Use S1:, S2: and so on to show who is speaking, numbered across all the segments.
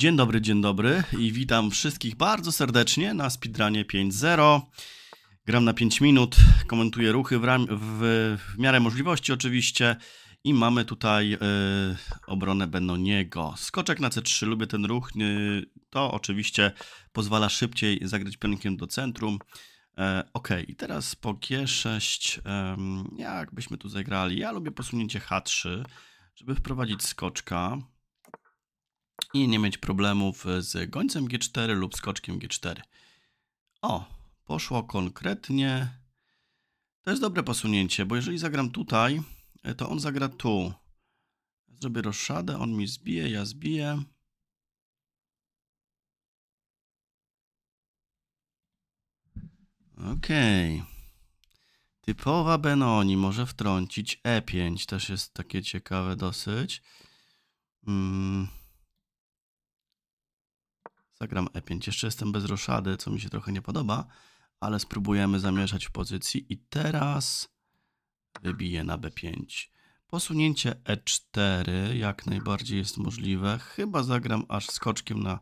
S1: Dzień dobry, dzień dobry i witam wszystkich bardzo serdecznie na Speedrunie 5.0. Gram na 5 minut, komentuję ruchy w, ram, w, w miarę możliwości oczywiście i mamy tutaj y, obronę Benoniego. Skoczek na C3, lubię ten ruch, y, to oczywiście pozwala szybciej zagrać pionkiem do centrum. E, ok, i teraz po G6, jakbyśmy tu zagrali, ja lubię posunięcie H3, żeby wprowadzić skoczka i nie mieć problemów z gońcem G4 lub skoczkiem G4. O, poszło konkretnie. To jest dobre posunięcie, bo jeżeli zagram tutaj, e, to on zagra tu. Zrobię rozszadę, on mi zbije, ja zbiję. Okej. Okay. Typowa Benoni może wtrącić E5. Też jest takie ciekawe dosyć. Mm. Zagram e5. Jeszcze jestem bez roszady, co mi się trochę nie podoba, ale spróbujemy zamieszać w pozycji i teraz wybiję na b5. Posunięcie e4 jak najbardziej jest możliwe. Chyba zagram aż skoczkiem na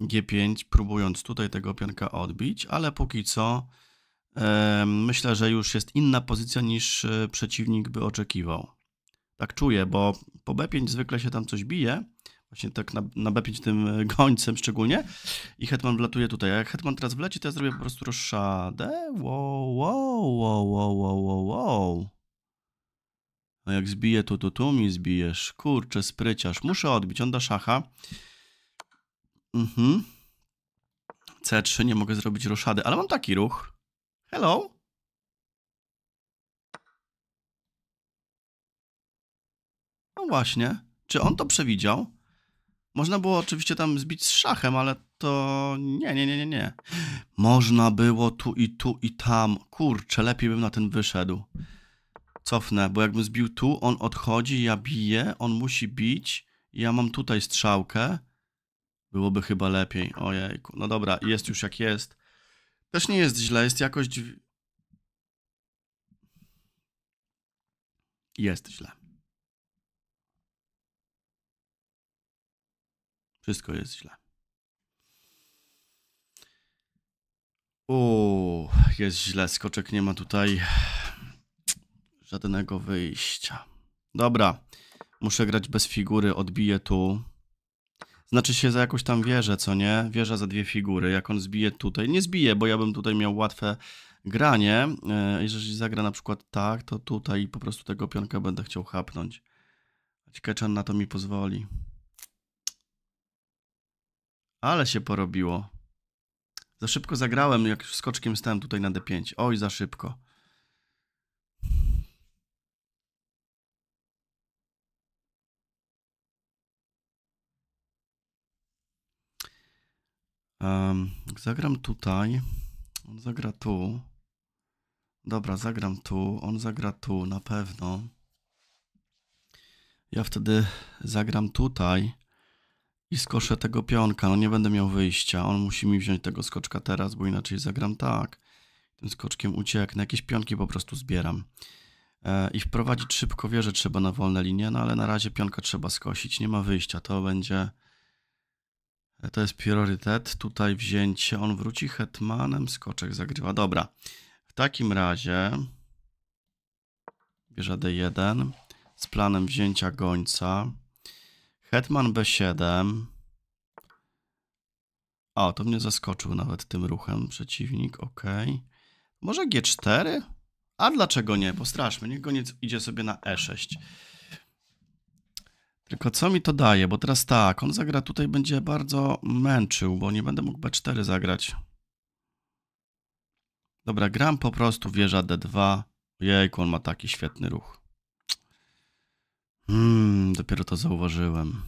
S1: g5, próbując tutaj tego pionka odbić, ale póki co myślę, że już jest inna pozycja niż e, przeciwnik by oczekiwał. Tak czuję, bo po b5 zwykle się tam coś bije, Właśnie tak na, na B5 tym e, gońcem szczególnie. I Hetman wlatuje tutaj. A jak Hetman teraz wleci, to ja zrobię po prostu roszadę. Wow, wow, wow, wow, wow, wow, No jak zbije, to tu, tu, tu mi zbijesz. Kurczę, spryciarz. Muszę odbić. On da szacha. Mhm. C3, nie mogę zrobić roszady, ale mam taki ruch. Hello? No właśnie. Czy on to przewidział? Można było oczywiście tam zbić z szachem, ale to nie, nie, nie, nie, nie. Można było tu i tu i tam. Kurczę, lepiej bym na ten wyszedł. Cofnę, bo jakbym zbił tu, on odchodzi, ja biję, on musi bić. Ja mam tutaj strzałkę. Byłoby chyba lepiej. Ojejku. No dobra, jest już jak jest. Też nie jest źle, jest jakoś... Jest źle. Wszystko jest źle. O, jest źle. Skoczek nie ma tutaj żadnego wyjścia. Dobra. Muszę grać bez figury. Odbiję tu. Znaczy się za jakąś tam wieżę, co nie? Wieża za dwie figury. Jak on zbije tutaj... Nie zbije, bo ja bym tutaj miał łatwe granie. E, jeżeli zagra na przykład tak, to tutaj po prostu tego pionka będę chciał chapnąć. Ciekawe, na to mi pozwoli. Ale się porobiło. Za szybko zagrałem, jak skoczkiem stałem tutaj na D5. Oj, za szybko. Um, zagram tutaj. On zagra tu. Dobra, zagram tu. On zagra tu, na pewno. Ja wtedy zagram tutaj. I skoszę tego pionka, no nie będę miał wyjścia. On musi mi wziąć tego skoczka teraz, bo inaczej zagram tak. Tym skoczkiem ucieknę. Jakieś pionki po prostu zbieram. E, I wprowadzić szybko wieżę trzeba na wolne linie, no ale na razie pionka trzeba skosić. Nie ma wyjścia, to będzie... E, to jest priorytet. Tutaj wzięcie. On wróci hetmanem, skoczek zagrywa. Dobra. W takim razie... Wieża D1 z planem wzięcia gońca. Hetman B7. O, to mnie zaskoczył nawet tym ruchem przeciwnik, ok. Może G4? A dlaczego nie? Postraszmy, niech goniec idzie sobie na E6. Tylko co mi to daje? Bo teraz tak, on zagra tutaj, będzie bardzo męczył, bo nie będę mógł B4 zagrać. Dobra, gram po prostu wieża D2. Jejku, on ma taki świetny ruch. Hmm, dopiero to zauważyłem.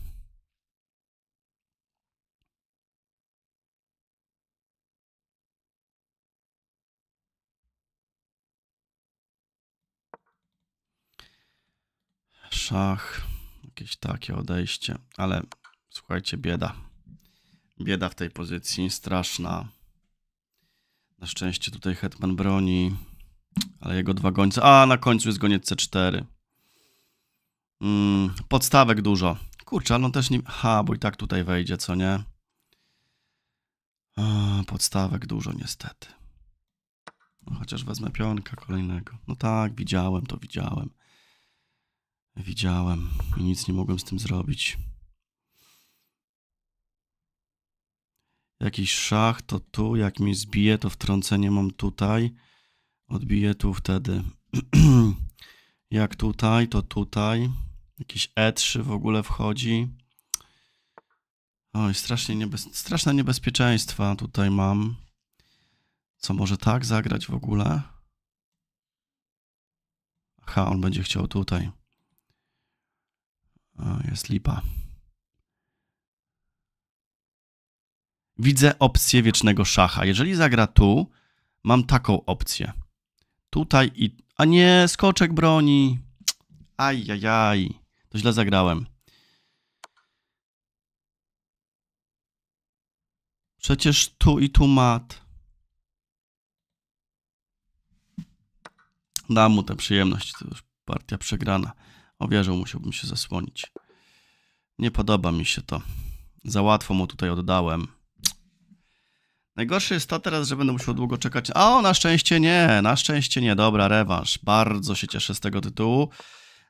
S1: Szach, jakieś takie odejście, ale słuchajcie, bieda. Bieda w tej pozycji, straszna. Na szczęście tutaj Hetman broni, ale jego dwa gońce... A, na końcu jest goniec C4. Mm, podstawek dużo. Kurczę, ale on też nie... Ha, bo i tak tutaj wejdzie, co nie? podstawek dużo niestety. No, chociaż wezmę pionka kolejnego. No tak, widziałem, to widziałem. Widziałem i nic nie mogłem z tym zrobić. Jakiś szach to tu, jak mi zbije, to wtrącenie mam tutaj. Odbiję tu wtedy. jak tutaj, to tutaj. Jakiś E3 w ogóle wchodzi. Oj, strasznie niebe... straszne niebezpieczeństwa tutaj mam. Co może tak zagrać w ogóle? Aha, on będzie chciał tutaj. O, jest lipa. Widzę opcję wiecznego szacha. Jeżeli zagra tu, mam taką opcję. Tutaj i... A nie, skoczek broni. Ajajaj. To źle zagrałem. Przecież tu i tu mat. Dam mu tę przyjemność. To już partia przegrana. O musiałbym się zasłonić. Nie podoba mi się to. Za łatwo mu tutaj oddałem. Najgorsze jest to teraz, że będę musiał długo czekać. O, na szczęście nie, na szczęście nie. Dobra, rewanż. Bardzo się cieszę z tego tytułu.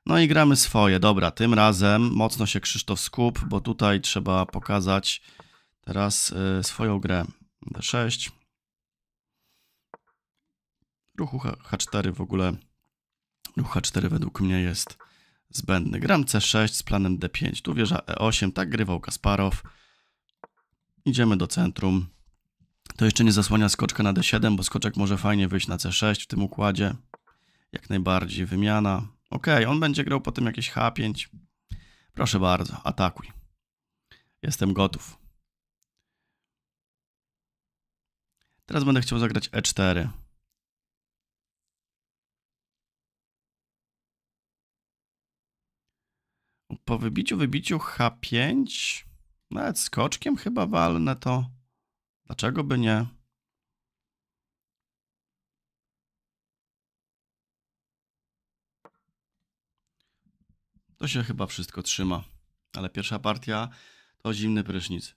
S1: No i gramy swoje. Dobra, tym razem mocno się Krzysztof skup, bo tutaj trzeba pokazać teraz y, swoją grę. D6. Ruchu H4 w ogóle. Ruch H4 według mnie jest zbędny. Gram C6 z planem D5. Tu wieża E8. Tak grywał Kasparow. Idziemy do centrum. To jeszcze nie zasłania skoczka na D7, bo skoczek może fajnie wyjść na C6 w tym układzie. Jak najbardziej wymiana. Okej, okay, on będzie grał potem jakieś H5. Proszę bardzo, atakuj. Jestem gotów. Teraz będę chciał zagrać E4. Po wybiciu, wybiciu H5, nawet skoczkiem chyba walnę to. Dlaczego by nie? to się chyba wszystko trzyma. Ale pierwsza partia to zimny prysznic.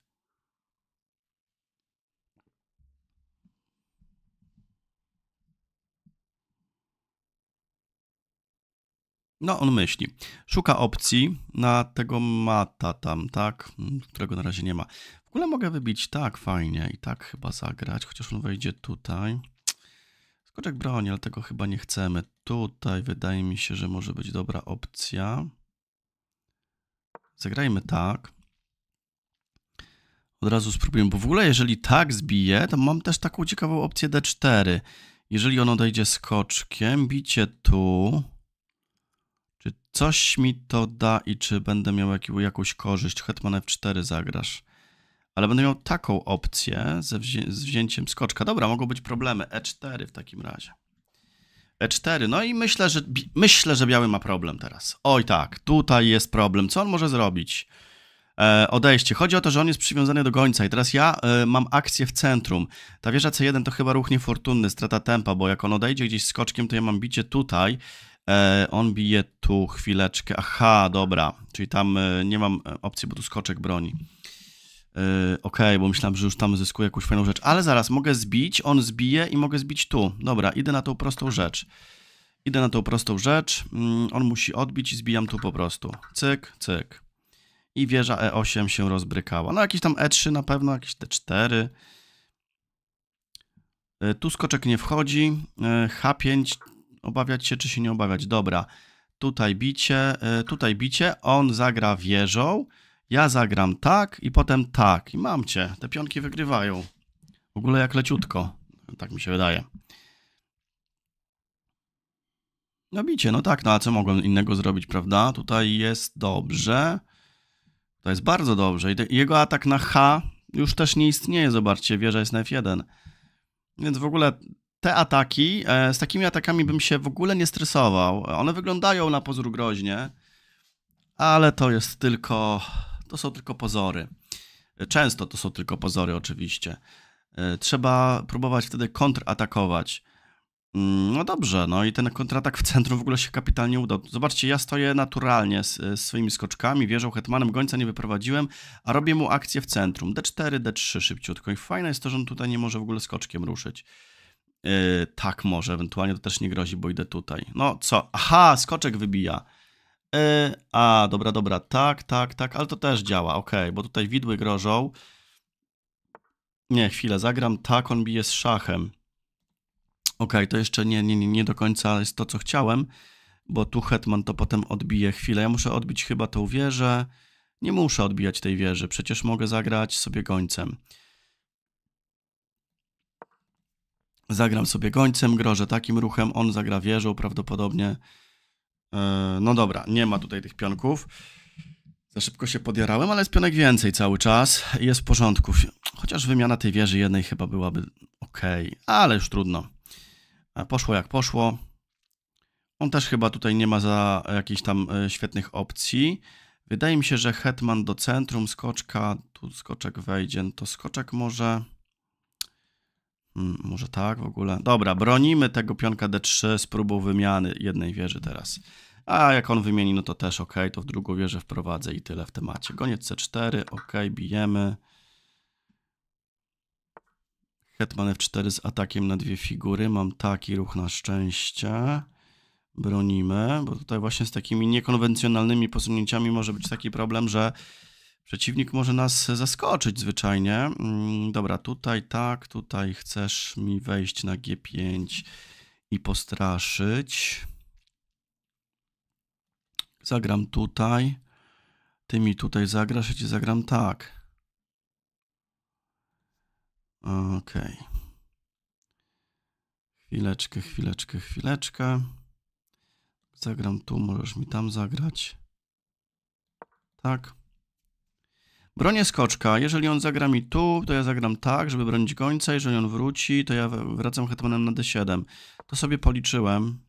S1: No, on myśli. Szuka opcji na tego mata tam, tak? Którego na razie nie ma. W ogóle mogę wybić tak fajnie i tak chyba zagrać, chociaż on wejdzie tutaj. Skoczek broni, ale tego chyba nie chcemy. Tutaj wydaje mi się, że może być dobra opcja. Zagrajmy tak. Od razu spróbujemy, bo w ogóle jeżeli tak zbiję, to mam też taką ciekawą opcję D4. Jeżeli ono dojdzie skoczkiem, bicie tu. Czy coś mi to da i czy będę miał jakąś korzyść? Hetman F4 zagrasz. Ale będę miał taką opcję ze wzię z wzięciem skoczka. Dobra, mogą być problemy. E4 w takim razie. E4, no i myślę, że myślę, że biały ma problem teraz. Oj tak, tutaj jest problem. Co on może zrobić? E, odejście. Chodzi o to, że on jest przywiązany do gońca i teraz ja e, mam akcję w centrum. Ta wieża C1 to chyba ruch niefortunny, strata tempa, bo jak on odejdzie gdzieś skoczkiem, to ja mam bicie tutaj. E, on bije tu chwileczkę. Aha, dobra. Czyli tam e, nie mam e, opcji, bo tu skoczek broni. Yy, okej, okay, bo myślałem, że już tam zyskuję jakąś fajną rzecz. Ale zaraz, mogę zbić, on zbije i mogę zbić tu. Dobra, idę na tą prostą rzecz. Idę na tą prostą rzecz. Mm, on musi odbić, zbijam tu po prostu. Cyk, cyk. I wieża E8 się rozbrykała. No jakieś tam E3 na pewno, jakieś T4. Yy, tu skoczek nie wchodzi. Yy, H5. Obawiać się, czy się nie obawiać? Dobra. Tutaj bicie, tutaj bicie. On zagra wieżą ja zagram tak i potem tak i mam cię. Te pionki wygrywają. W ogóle jak leciutko, tak mi się wydaje. No bicie, no tak, no a co mogłem innego zrobić, prawda? Tutaj jest dobrze. To jest bardzo dobrze. I te, jego atak na H już też nie istnieje, zobaczcie, wieża jest na F1. Więc w ogóle te ataki, e, z takimi atakami bym się w ogóle nie stresował. One wyglądają na pozór groźnie, ale to jest tylko to są tylko pozory. Często to są tylko pozory, oczywiście. E, trzeba próbować wtedy kontratakować. Mm, no dobrze, no i ten kontratak w centrum w ogóle się kapitalnie udał. Zobaczcie, ja stoję naturalnie z, e, z swoimi skoczkami, wieżą hetmanem, gońca nie wyprowadziłem, a robię mu akcję w centrum. D4, D3 szybciutko i fajne jest to, że on tutaj nie może w ogóle skoczkiem ruszyć. Yy, tak może, ewentualnie to też nie grozi, bo idę tutaj. No co? Aha, skoczek wybija. E, a, dobra, dobra, tak, tak, tak, ale to też działa, ok, bo tutaj widły grożą. Nie, chwilę, zagram tak, on bije z szachem. Ok, to jeszcze nie, nie, nie, nie do końca jest to, co chciałem, bo tu hetman to potem odbije chwilę. Ja muszę odbić chyba tą wieżę. Nie muszę odbijać tej wieży, przecież mogę zagrać sobie gońcem. Zagram sobie gońcem, grożę takim ruchem, on zagra wieżą prawdopodobnie. E, no dobra, nie ma tutaj tych pionków. Za szybko się podjarałem, ale jest pionek więcej cały czas. Jest w porządku. Chociaż wymiana tej wieży jednej chyba byłaby ok, ale już trudno. E, poszło jak poszło. On też chyba tutaj nie ma za jakichś tam e, świetnych opcji. Wydaje mi się, że hetman do centrum, skoczka, tu skoczek wejdzie. No to skoczek może może tak w ogóle. Dobra, bronimy tego pionka D3 z próbą wymiany jednej wieży teraz. A jak on wymieni, no to też ok, to w drugą wieżę wprowadzę i tyle w temacie. Goniec C4, ok, bijemy. Hetman F4 z atakiem na dwie figury. Mam taki ruch na szczęście. Bronimy, bo tutaj właśnie z takimi niekonwencjonalnymi posunięciami może być taki problem, że Przeciwnik może nas zaskoczyć zwyczajnie. Mm, dobra, tutaj tak, tutaj chcesz mi wejść na G5 i postraszyć. Zagram tutaj. Ty mi tutaj zagrasz, ja ci zagram tak. Okej. Okay. Chwileczkę, chwileczkę, chwileczkę. Zagram tu, możesz mi tam zagrać. Tak. Bronię skoczka. Jeżeli on zagra mi tu, to ja zagram tak, żeby bronić gońca. Jeżeli on wróci, to ja wracam hetmanem na d7. To sobie policzyłem.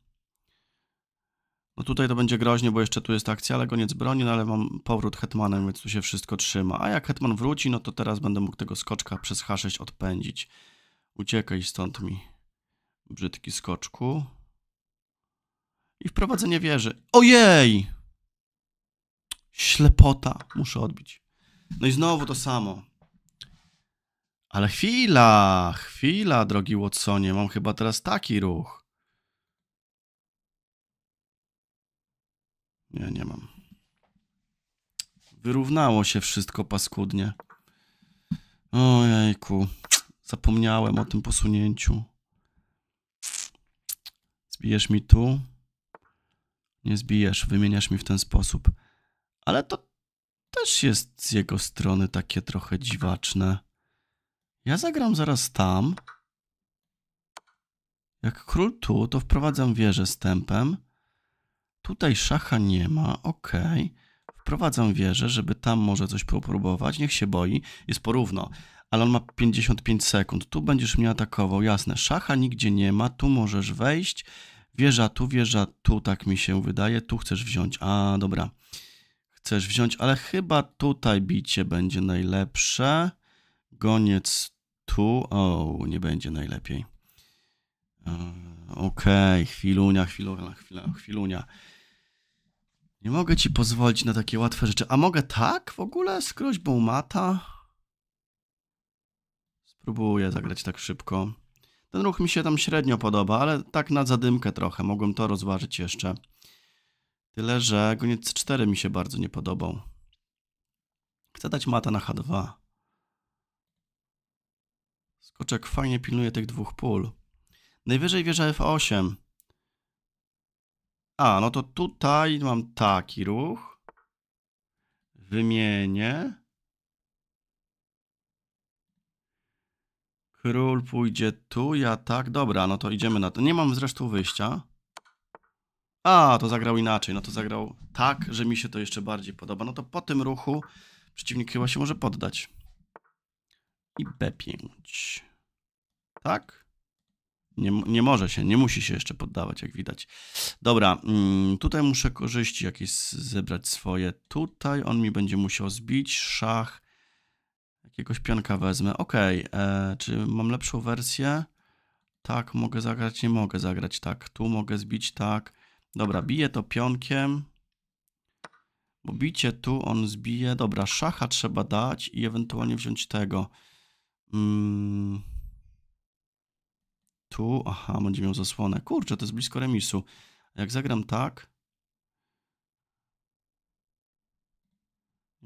S1: No tutaj to będzie groźnie, bo jeszcze tu jest akcja, ale koniec broni, no ale mam powrót hetmanem, więc tu się wszystko trzyma. A jak hetman wróci, no to teraz będę mógł tego skoczka przez h6 odpędzić. Uciekaj stąd mi, brzydki skoczku. I wprowadzenie wieży. Ojej! Ślepota. Muszę odbić. No i znowu to samo. Ale chwila, chwila, drogi Watsonie, mam chyba teraz taki ruch. Nie, nie mam. Wyrównało się wszystko paskudnie. Ojejku, zapomniałem o tym posunięciu. Zbijesz mi tu? Nie zbijesz, wymieniasz mi w ten sposób. Ale to też jest z jego strony takie trochę dziwaczne. Ja zagram zaraz tam. Jak król tu, to wprowadzam wieżę z tempem. Tutaj szacha nie ma, ok. Wprowadzam wieżę, żeby tam może coś popróbować. Niech się boi, jest porówno. Ale on ma 55 sekund. Tu będziesz mnie atakował, jasne. Szacha nigdzie nie ma, tu możesz wejść. Wieża tu, wieża tu, tak mi się wydaje. Tu chcesz wziąć. A, dobra chcesz wziąć, ale chyba tutaj bicie będzie najlepsze. Goniec tu, o, nie będzie najlepiej. E, okej, okay, chwilunia, chwilunia, chwilunia. Nie mogę ci pozwolić na takie łatwe rzeczy. A mogę tak w ogóle z groźbą mata? Spróbuję zagrać tak szybko. Ten ruch mi się tam średnio podoba, ale tak na zadymkę trochę. Mogłem to rozważyć jeszcze. Tyle, że goniec C4 mi się bardzo nie podobał. Chcę dać mata na H2. Skoczek fajnie pilnuje tych dwóch pól. Najwyżej wieża F8. A, no to tutaj mam taki ruch. Wymienię. Król pójdzie tu, ja tak. Dobra, no to idziemy na to. Nie mam zresztą wyjścia. A, to zagrał inaczej. No to zagrał tak, że mi się to jeszcze bardziej podoba. No to po tym ruchu przeciwnik chyba się może poddać. I B5. Tak? Nie, nie może się, nie musi się jeszcze poddawać, jak widać. Dobra, mm, tutaj muszę korzyści jakieś zebrać swoje. Tutaj on mi będzie musiał zbić szach. Jakiegoś pionka wezmę. Ok, e, czy mam lepszą wersję? Tak, mogę zagrać, nie mogę zagrać, tak. Tu mogę zbić, tak. Dobra, bije to pionkiem. Bo bicie tu, on zbije. Dobra, szacha trzeba dać i ewentualnie wziąć tego. Mm. Tu, aha, będzie miał zasłonę. Kurczę, to jest blisko remisu. Jak zagram tak...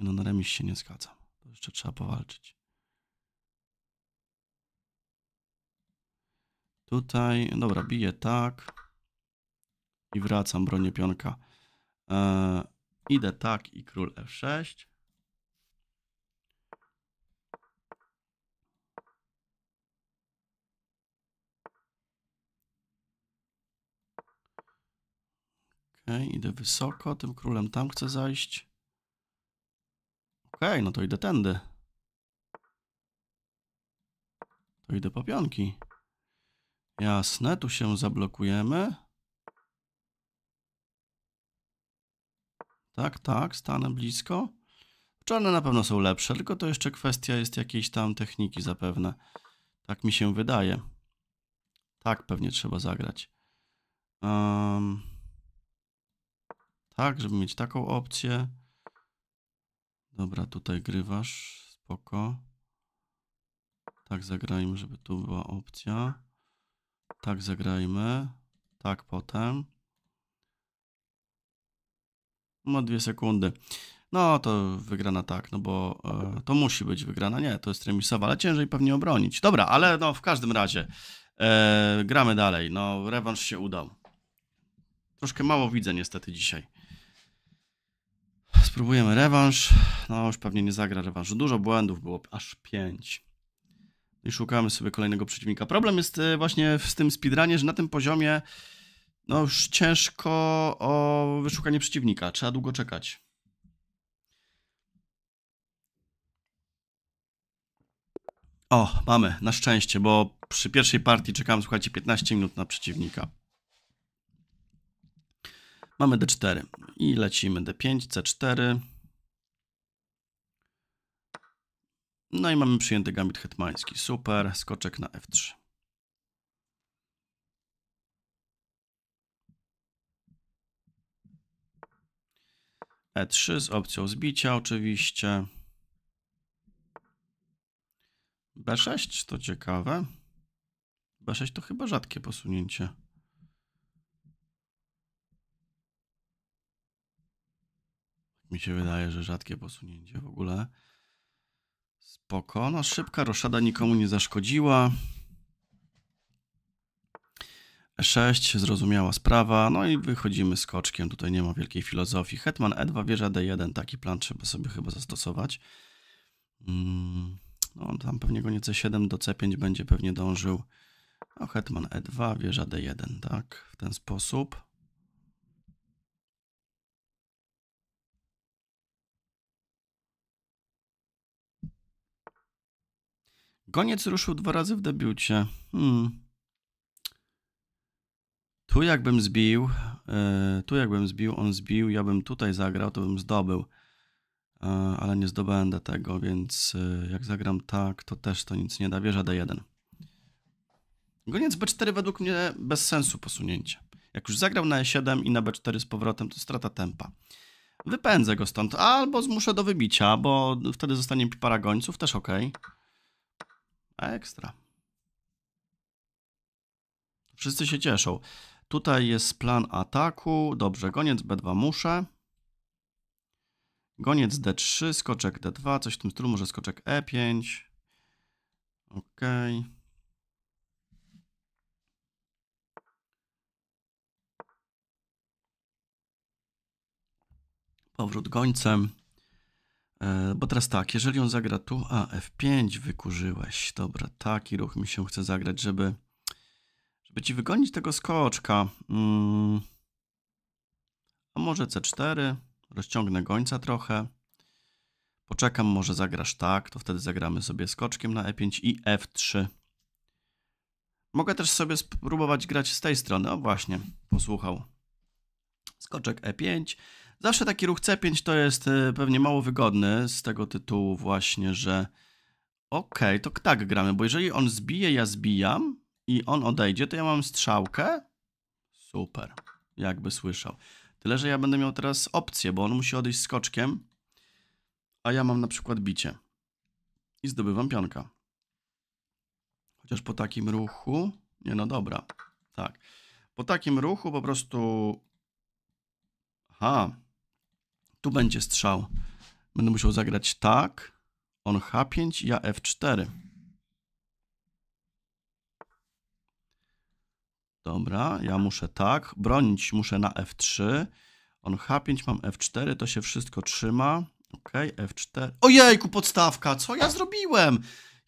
S1: No na remis się nie zgadzam. To jeszcze trzeba powalczyć. Tutaj, dobra, bije tak i wracam bronię pionka. E, idę tak i król f6. Okay, idę wysoko, tym królem tam chcę zajść. Okej, okay, no to idę tędy. To idę po pionki. Jasne, tu się zablokujemy. Tak, tak, stanę blisko. Czarne na pewno są lepsze, tylko to jeszcze kwestia jest jakiejś tam techniki zapewne. Tak mi się wydaje. Tak pewnie trzeba zagrać. Um, tak, żeby mieć taką opcję. Dobra, tutaj grywasz, spoko. Tak zagrajmy, żeby tu była opcja. Tak zagrajmy. Tak potem ma dwie sekundy. No to wygrana tak, no bo e, to musi być wygrana. Nie, to jest remisowa, ale ciężej pewnie obronić. Dobra, ale no w każdym razie e, gramy dalej. No rewanż się udał. Troszkę mało widzę niestety dzisiaj. Spróbujemy rewanż. No już pewnie nie zagra rewanż. Dużo błędów było, aż pięć no I szukamy sobie kolejnego przeciwnika. Problem jest e, właśnie z tym speedrunie, że na tym poziomie no już ciężko o wyszukanie przeciwnika. Trzeba długo czekać. O, mamy, na szczęście, bo przy pierwszej partii czekałem, słuchajcie, 15 minut na przeciwnika. Mamy D4 i lecimy D5, C4. No i mamy przyjęty gambit hetmański. Super, skoczek na F3. E3 z opcją zbicia oczywiście. B6 to ciekawe. B6 to chyba rzadkie posunięcie. Tak mi się wydaje, że rzadkie posunięcie w ogóle. Spoko. No szybka roszada nikomu nie zaszkodziła. 6 zrozumiała sprawa, no i wychodzimy z koczkiem, tutaj nie ma wielkiej filozofii. Hetman E2, wieża D1, taki plan trzeba sobie chyba zastosować. Mm, no, tam pewnie go nieco C7 do C5 będzie pewnie dążył. No, hetman E2, wieża D1, tak, w ten sposób. Goniec ruszył dwa razy w debiucie. Hmm. Tu jakbym zbił, e, tu jakbym zbił, on zbił, ja bym tutaj zagrał, to bym zdobył. E, ale nie zdobędę tego, więc e, jak zagram tak, to też to nic nie da. Wieża D1. Goniec B4 według mnie bez sensu posunięcie. Jak już zagrał na E7 i na B4 z powrotem, to strata tempa. Wypędzę go stąd, albo zmuszę do wybicia, bo wtedy zostanie para gońców, też ok. Ekstra. Wszyscy się cieszą. Tutaj jest plan ataku. Dobrze, goniec B2 muszę. Goniec D3, skoczek D2, coś w tym stylu, może skoczek E5. Ok. Powrót gońcem. E, bo teraz tak, jeżeli on zagra tu, a F5 wykurzyłeś. Dobra, taki ruch mi się chce zagrać, żeby by ci wygonić tego skoczka. Hmm. A może C4? Rozciągnę gońca trochę. Poczekam, może zagrasz tak, to wtedy zagramy sobie skoczkiem na E5 i F3. Mogę też sobie spróbować grać z tej strony. O właśnie, posłuchał. Skoczek E5. Zawsze taki ruch C5 to jest y, pewnie mało wygodny z tego tytułu właśnie, że okej, okay, to tak gramy, bo jeżeli on zbije, ja zbijam, i on odejdzie, to ja mam strzałkę. Super, jakby słyszał. Tyle, że ja będę miał teraz opcję, bo on musi odejść skoczkiem, a ja mam na przykład bicie. I zdobywam pionka. Chociaż po takim ruchu... Nie, no dobra. Tak. Po takim ruchu po prostu... Aha. Tu będzie strzał. Będę musiał zagrać tak. On H5, ja F4. Dobra, ja muszę tak. Bronić muszę na F3. On H5, mam F4, to się wszystko trzyma. Ok, F4. Ojejku, podstawka, co ja zrobiłem?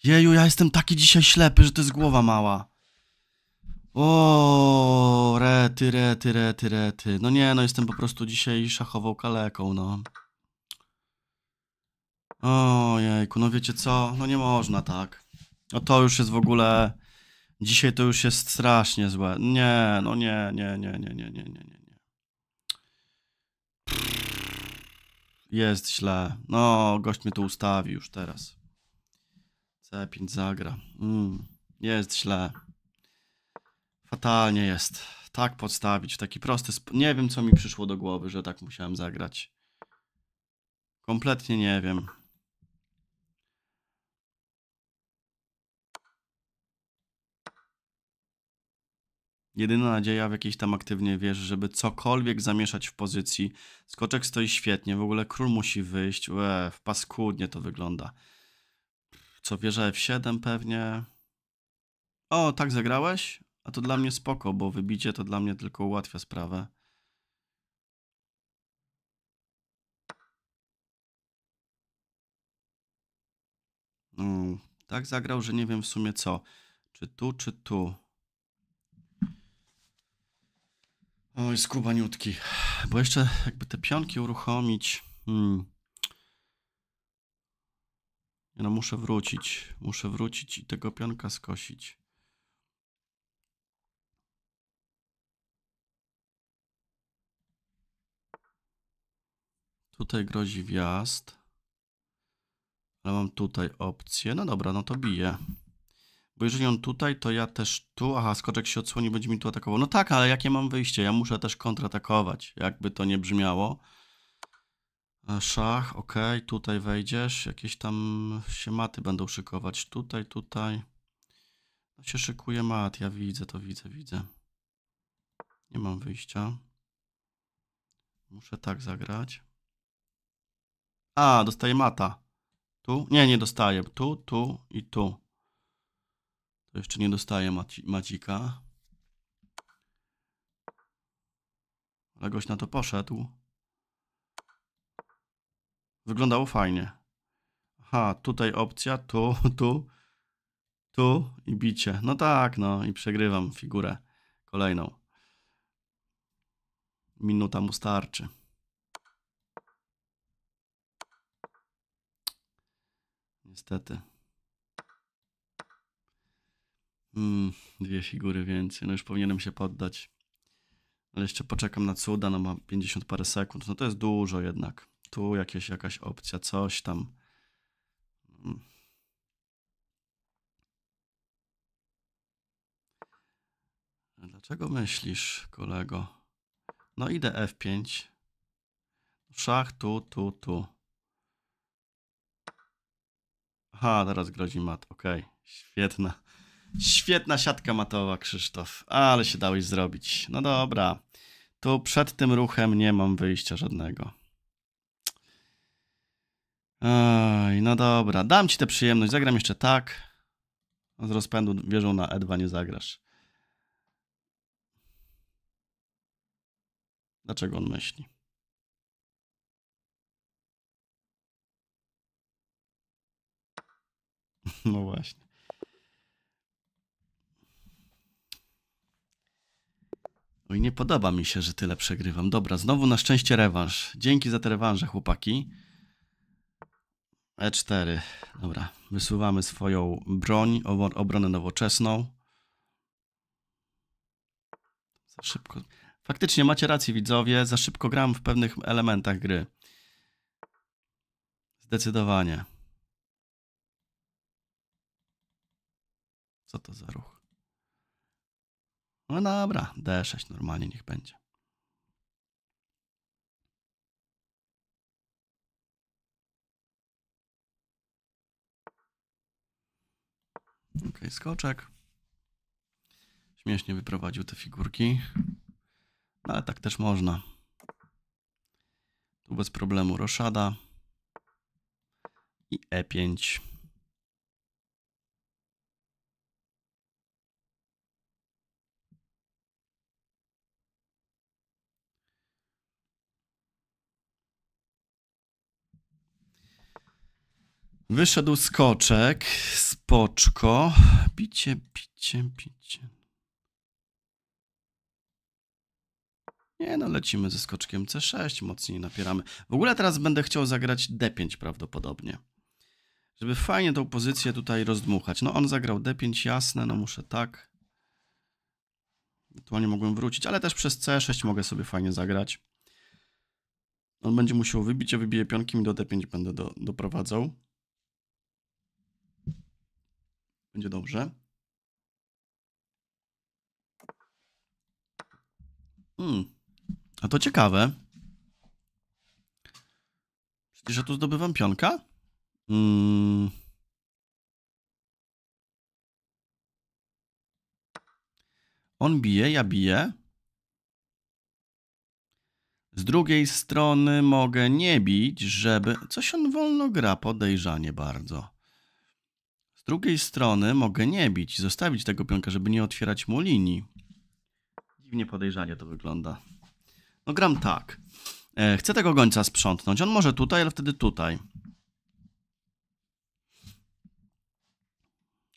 S1: Jeju, ja jestem taki dzisiaj ślepy, że to jest głowa mała. O, rety, rety, rety, rety. No nie, no jestem po prostu dzisiaj szachową kaleką, no. Ojejku, no wiecie co? No nie można tak. No to już jest w ogóle... Dzisiaj to już jest strasznie złe. Nie, no nie, nie, nie, nie, nie, nie, nie, nie. Jest źle. No, gość mnie tu ustawi już teraz. C5 zagra. Mm, jest źle. Fatalnie jest. Tak podstawić, w taki prosty... nie wiem, co mi przyszło do głowy, że tak musiałem zagrać. Kompletnie nie wiem. Jedyna nadzieja w jakiejś tam aktywnie wierzy, żeby cokolwiek zamieszać w pozycji. Skoczek stoi świetnie, w ogóle król musi wyjść. w paskudnie to wygląda. Co wieża F7 pewnie. O, tak zagrałeś? A to dla mnie spoko, bo wybicie to dla mnie tylko ułatwia sprawę. Mm, tak zagrał, że nie wiem w sumie co. Czy tu, czy tu. Oj, skubaniutki. Bo jeszcze jakby te pionki uruchomić. Hmm. No muszę wrócić. Muszę wrócić i tego pionka skosić. Tutaj grozi wjazd. Ale mam tutaj opcję. No dobra, no to bije. Bo jeżeli on tutaj, to ja też tu. Aha, skoczek się odsłoni, będzie mi tu atakował. No tak, ale jakie mam wyjście? Ja muszę też kontratakować, jakby to nie brzmiało. E, szach, ok, tutaj wejdziesz. Jakieś tam się maty będą szykować. Tutaj, tutaj. No się szykuje mat, ja widzę, to widzę, widzę. Nie mam wyjścia. Muszę tak zagrać. A, dostaję mata. Tu? Nie, nie dostaję. Tu, tu i tu. To jeszcze nie dostaję macika. Ale gość na to poszedł. Wyglądało fajnie. Aha, tutaj opcja, tu, tu, tu i bicie. No tak, no i przegrywam figurę kolejną. Minuta mu starczy. Niestety. Mm, dwie figury więcej. No już powinienem się poddać. Ale jeszcze poczekam na cuda, no ma 50 parę sekund. No to jest dużo jednak. Tu jakieś, jakaś opcja, coś tam. Mm. Dlaczego myślisz, kolego? No idę F5. Szach tu, tu, tu. Aha, teraz grozi mat. Okej, okay. świetna. Świetna siatka matowa, Krzysztof. Ale się dałeś zrobić. No dobra. Tu przed tym ruchem nie mam wyjścia żadnego. Oj, no dobra. Dam ci tę przyjemność. Zagram jeszcze tak. Z rozpędu wierzą na E2 nie zagrasz. Dlaczego on myśli? No właśnie. Oj, no nie podoba mi się, że tyle przegrywam. Dobra, znowu na szczęście rewanż. Dzięki za te rewanże, chłopaki. E4. Dobra, wysuwamy swoją broń, obronę nowoczesną. Za szybko. Faktycznie macie rację, widzowie. Za szybko gram w pewnych elementach gry. Zdecydowanie. Co to za ruch? No dobra, D6 normalnie niech będzie. Ok, skoczek. Śmiesznie wyprowadził te figurki. No, ale tak też można. Tu bez problemu roszada. I E5. Wyszedł skoczek, spoczko. Bicie, bicie, bicie. Nie no, lecimy ze skoczkiem C6, mocniej napieramy. W ogóle teraz będę chciał zagrać D5 prawdopodobnie. Żeby fajnie tą pozycję tutaj rozdmuchać. No on zagrał D5, jasne, no muszę tak. Ewentualnie mogłem wrócić, ale też przez C6 mogę sobie fajnie zagrać. On będzie musiał wybić, ja wybiję pionki i do D5 będę do, doprowadzał. Będzie dobrze. Hmm. A to ciekawe. Przecież ja tu zdobywam pionka? Hmm. On bije, ja biję. Z drugiej strony mogę nie bić, żeby... Coś on wolno gra, podejrzanie bardzo drugiej strony mogę nie bić i zostawić tego pionka, żeby nie otwierać mu linii. Dziwnie podejrzanie to wygląda. No gram tak. E, chcę tego gońca sprzątnąć. On może tutaj, ale wtedy tutaj.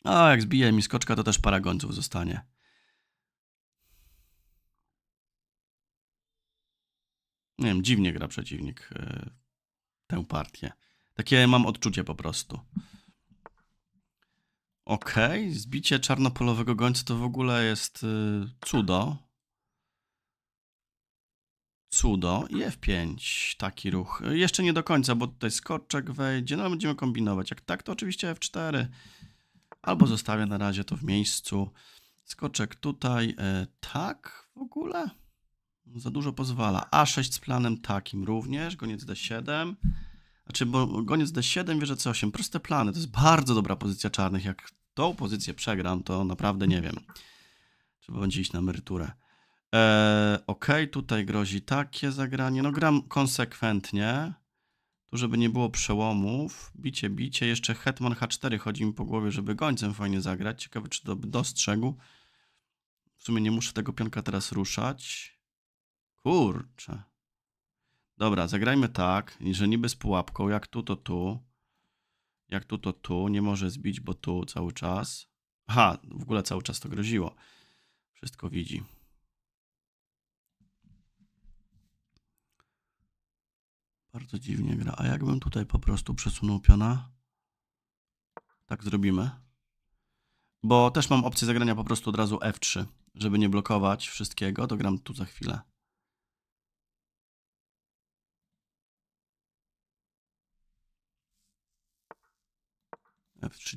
S1: A jak zbije mi skoczka, to też para gońców zostanie. Nie wiem, dziwnie gra przeciwnik e, tę partię. Takie mam odczucie po prostu. Okej, okay. zbicie czarnopolowego gońca to w ogóle jest y, cudo. Cudo i F5, taki ruch. Jeszcze nie do końca, bo tutaj skoczek wejdzie, no ale będziemy kombinować. Jak tak, to oczywiście F4. Albo zostawię na razie to w miejscu. Skoczek tutaj, y, tak w ogóle? Za dużo pozwala. A6 z planem takim również, goniec D7. Znaczy, bo goniec D7, wieża C8. Proste plany. To jest bardzo dobra pozycja czarnych. Jak tą pozycję przegram, to naprawdę nie wiem. Trzeba będzie iść na emeryturę. Eee, ok, tutaj grozi takie zagranie. No gram konsekwentnie. Tu, żeby nie było przełomów. Bicie, bicie. Jeszcze hetman H4 chodzi mi po głowie, żeby gońcem fajnie zagrać. Ciekawe, czy to by dostrzegł. W sumie nie muszę tego pionka teraz ruszać. Kurczę. Dobra, zagrajmy tak, że niby z pułapką, jak tu to tu, jak tu to tu, nie może zbić, bo tu cały czas. Aha, w ogóle cały czas to groziło. Wszystko widzi. Bardzo dziwnie gra. A jakbym tutaj po prostu przesunął piona? Tak zrobimy. Bo też mam opcję zagrania po prostu od razu F3, żeby nie blokować wszystkiego. Dogram tu za chwilę.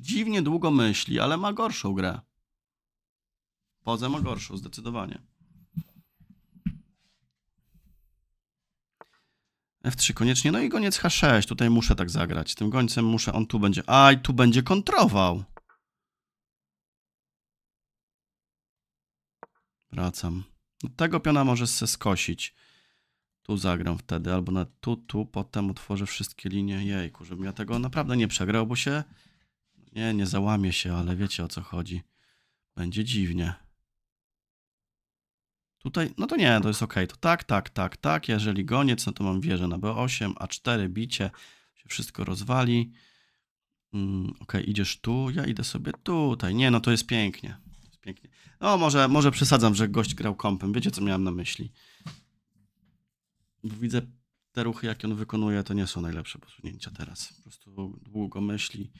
S1: Dziwnie długo myśli, ale ma gorszą grę. Poza ma gorszą, zdecydowanie. F3 koniecznie, no i goniec H6, tutaj muszę tak zagrać. Tym gońcem muszę, on tu będzie, aj, tu będzie kontrował. Wracam. No tego piona może se skosić. Tu zagram wtedy, albo na tu, tu, potem otworzę wszystkie linie. Jejku, żebym ja tego naprawdę nie przegrał, bo się nie, nie załamie się, ale wiecie o co chodzi. Będzie dziwnie. Tutaj, no to nie, to jest ok. To tak, tak, tak, tak. Jeżeli goniec, no to mam wieżę na B8, A4, bicie. Się wszystko rozwali. Mm, ok, idziesz tu, ja idę sobie tutaj. Nie, no to jest pięknie. Jest pięknie. No może, może przesadzam, że gość grał kompem. Wiecie, co miałem na myśli. Widzę te ruchy, jakie on wykonuje, to nie są najlepsze posunięcia teraz. Po prostu długo myśli.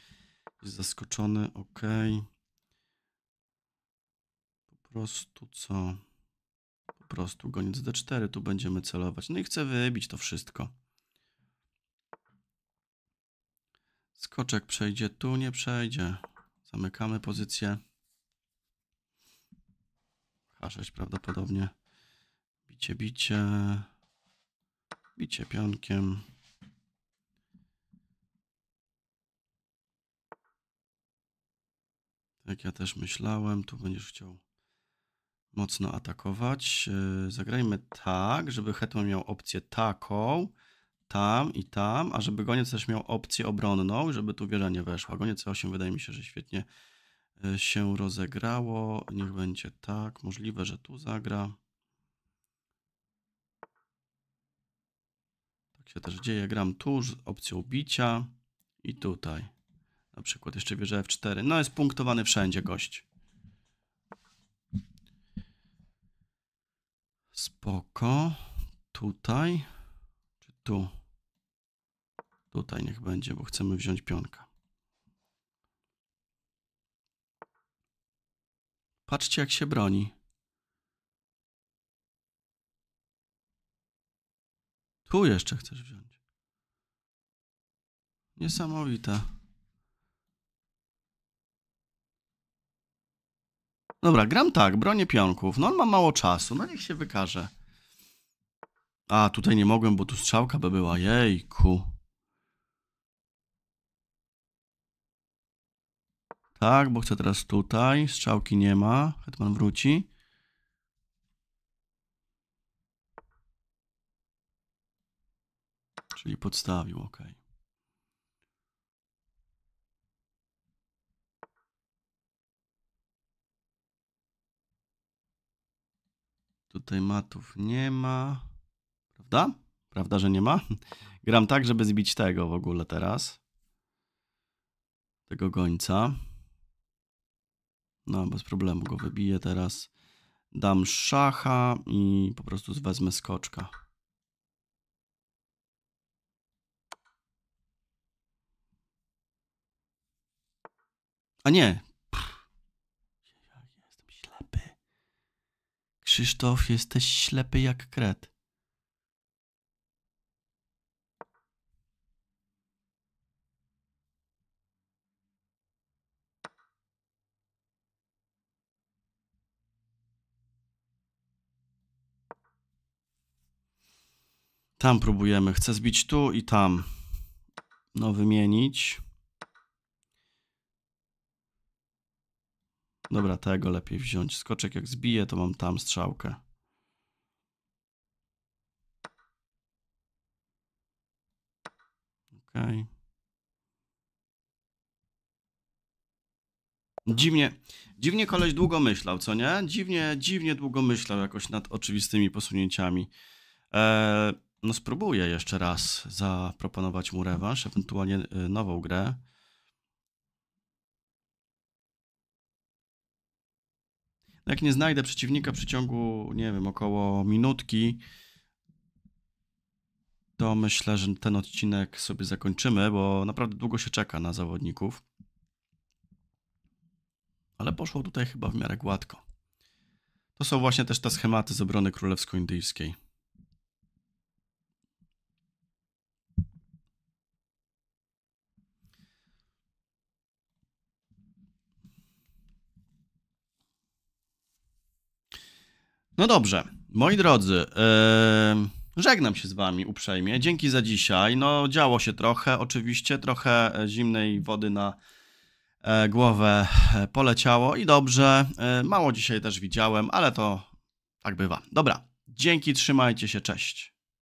S1: Jest zaskoczony, ok. Po prostu co? Po prostu goniec d4, tu będziemy celować. No i chcę wybić to wszystko. Skoczek przejdzie, tu nie przejdzie. Zamykamy pozycję. H6 prawdopodobnie. Bicie, bicie. Bicie pionkiem. Tak ja też myślałem, tu będziesz chciał mocno atakować. Yy, zagrajmy tak, żeby Hetman miał opcję taką, tam i tam, a żeby Goniec też miał opcję obronną, żeby tu wieża nie weszła. Goniec 8 wydaje mi się, że świetnie yy, się rozegrało. Niech będzie tak, możliwe, że tu zagra. Tak się też dzieje, gram tu z opcją bicia i tutaj. Na przykład jeszcze wieża F4. No jest punktowany wszędzie gość. Spoko. Tutaj. Czy tu? Tutaj niech będzie, bo chcemy wziąć pionka. Patrzcie, jak się broni. Tu jeszcze chcesz wziąć. Niesamowite. Dobra, gram tak, bronię pionków. No on ma mało czasu, no niech się wykaże. A, tutaj nie mogłem, bo tu strzałka by była. Jejku. Tak, bo chcę teraz tutaj. Strzałki nie ma. Hetman wróci. Czyli podstawił, okej. Okay. Tutaj matów nie ma. Prawda? Prawda, że nie ma? Gram tak, żeby zbić tego w ogóle teraz. Tego gońca. No, bez problemu go wybiję teraz. Dam szacha i po prostu wezmę skoczka. A nie, Krzysztof, jesteś ślepy jak kret. Tam próbujemy. Chcę zbić tu i tam. No, wymienić. Dobra, tego lepiej wziąć. Skoczek jak zbiję, to mam tam strzałkę. Okej. Okay. Dziwnie, dziwnie koleś długo myślał, co nie? Dziwnie, dziwnie długo myślał jakoś nad oczywistymi posunięciami. Eee, no spróbuję jeszcze raz zaproponować mu rewanż, ewentualnie e, nową grę. Jak nie znajdę przeciwnika w przeciągu, nie wiem, około minutki, to myślę, że ten odcinek sobie zakończymy, bo naprawdę długo się czeka na zawodników. Ale poszło tutaj chyba w miarę gładko. To są właśnie też te schematy z obrony królewsko-indyjskiej. No dobrze, moi drodzy, yy, żegnam się z wami uprzejmie. Dzięki za dzisiaj. No działo się trochę, oczywiście trochę e, zimnej wody na e, głowę e, poleciało i dobrze. mało dzisiaj też widziałem, ale to tak bywa. Dobra, dzięki, trzymajcie się, cześć.